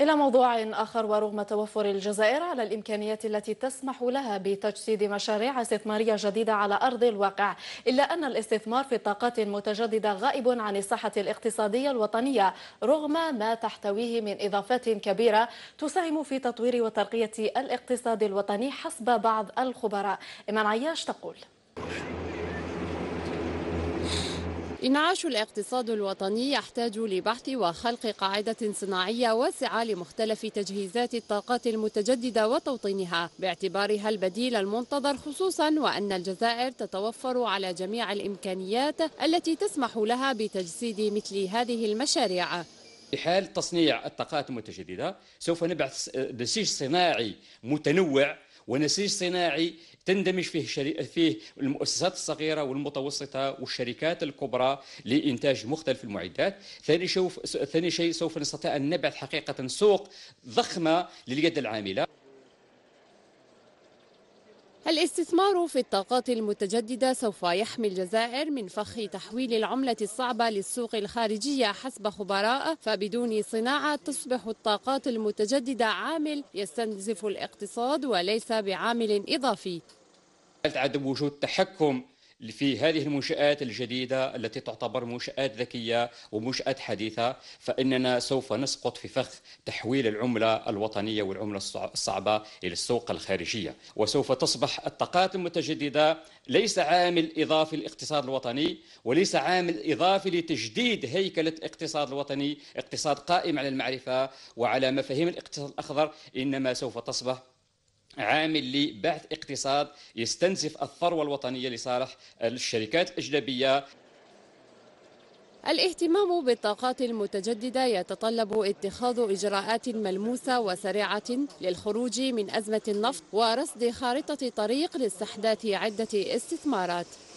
إلى موضوع آخر ورغم توفر الجزائر على الإمكانيات التي تسمح لها بتجسيد مشاريع استثمارية جديدة على أرض الواقع إلا أن الاستثمار في الطاقات المتجددة غائب عن الساحة الاقتصادية الوطنية رغم ما تحتويه من إضافات كبيرة تساهم في تطوير وترقية الاقتصاد الوطني حسب بعض الخبراء إيمان عياش تقول إنعاش الاقتصاد الوطني يحتاج لبحث وخلق قاعدة صناعية واسعة لمختلف تجهيزات الطاقات المتجددة وتوطينها باعتبارها البديل المنتظر خصوصا وأن الجزائر تتوفر على جميع الإمكانيات التي تسمح لها بتجسيد مثل هذه المشاريع في حال تصنيع الطاقات المتجددة سوف نبعث آه، نسيج صناعي متنوع ونسيج صناعي تندمج فيه شري... فيه المؤسسات الصغيره والمتوسطه والشركات الكبرى لانتاج مختلف المعدات ثاني شيء ثاني شيء سوف نستطيع ان نبعث حقيقه سوق ضخمه لليد العامله الاستثمار في الطاقات المتجددة سوف يحمي الجزائر من فخ تحويل العملة الصعبة للسوق الخارجية حسب خبراء فبدون صناعة تصبح الطاقات المتجددة عامل يستنزف الاقتصاد وليس بعامل إضافي عدم وجود تحكم في هذه المنشآت الجديدة التي تعتبر منشآت ذكية ومنشآت حديثة فإننا سوف نسقط في فخ تحويل العملة الوطنية والعملة الصعبة إلى السوق الخارجية وسوف تصبح الطاقات المتجددة ليس عامل إضافي للاقتصاد الوطني وليس عامل إضافي لتجديد هيكلة الاقتصاد الوطني اقتصاد قائم على المعرفة وعلى مفاهيم الاقتصاد الأخضر إنما سوف تصبح عامل لبعث اقتصاد يستنزف الثروة الوطنية لصالح الشركات الأجنبية الاهتمام بالطاقات المتجددة يتطلب اتخاذ إجراءات ملموسة وسريعة للخروج من أزمة النفط ورصد خارطة طريق لاستحداث عدة استثمارات